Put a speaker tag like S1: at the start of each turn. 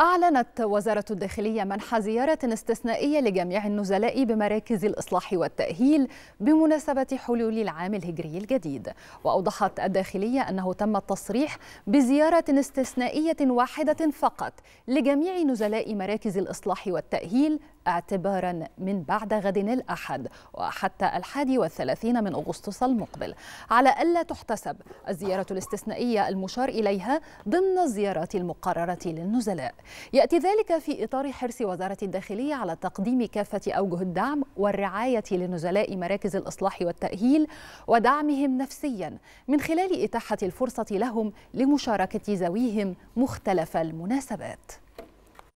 S1: أعلنت وزارة الداخلية منح زيارة استثنائية لجميع النزلاء بمراكز الإصلاح والتأهيل بمناسبة حلول العام الهجري الجديد وأوضحت الداخلية أنه تم التصريح بزيارة استثنائية واحدة فقط لجميع نزلاء مراكز الإصلاح والتأهيل اعتبارا من بعد غد الأحد وحتى الحادي والثلاثين من أغسطس المقبل على ألا تحتسب الزيارة الاستثنائية المشار إليها ضمن الزيارات المقررة للنزلاء يأتي ذلك في إطار حرص وزارة الداخلية على تقديم كافة أوجه الدعم والرعاية لنزلاء مراكز الإصلاح والتأهيل ودعمهم نفسيا من خلال إتاحة الفرصة لهم لمشاركة ذويهم مختلف المناسبات